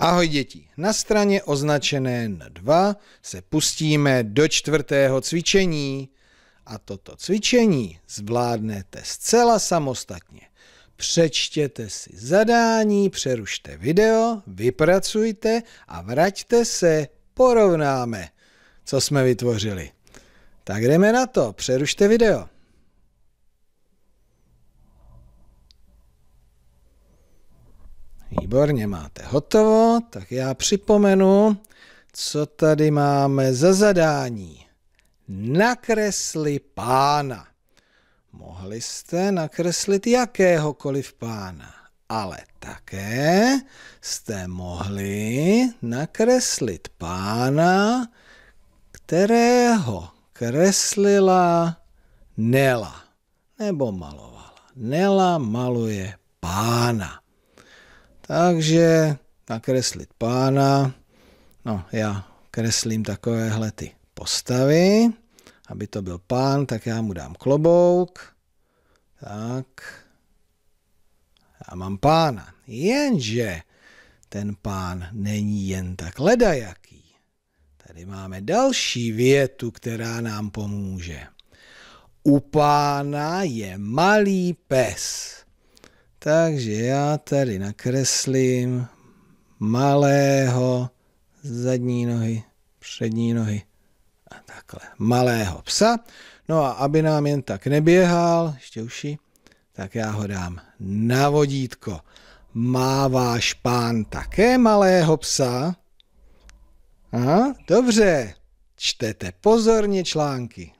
Ahoj děti, na straně označené N2 se pustíme do čtvrtého cvičení a toto cvičení zvládnete zcela samostatně. Přečtěte si zadání, přerušte video, vypracujte a vraťte se, porovnáme, co jsme vytvořili. Tak jdeme na to, přerušte video. Výborně, máte hotovo, tak já připomenu, co tady máme za zadání. Nakresli pána. Mohli jste nakreslit jakéhokoliv pána, ale také jste mohli nakreslit pána, kterého kreslila Nela nebo malovala. Nela maluje pána. Takže nakreslit pána. No, já kreslím takovéhle ty postavy. Aby to byl pán, tak já mu dám klobouk. Tak. Já mám pána. Jenže ten pán není jen tak ledajaký. Tady máme další větu, která nám pomůže. U pána je malý pes. Takže já tady nakreslím malého zadní nohy, přední nohy a takhle. Malého psa. No a aby nám jen tak neběhal, ještě uši, tak já ho dám na vodítko. Má váš pán také malého psa? Aha, dobře, čtete pozorně články.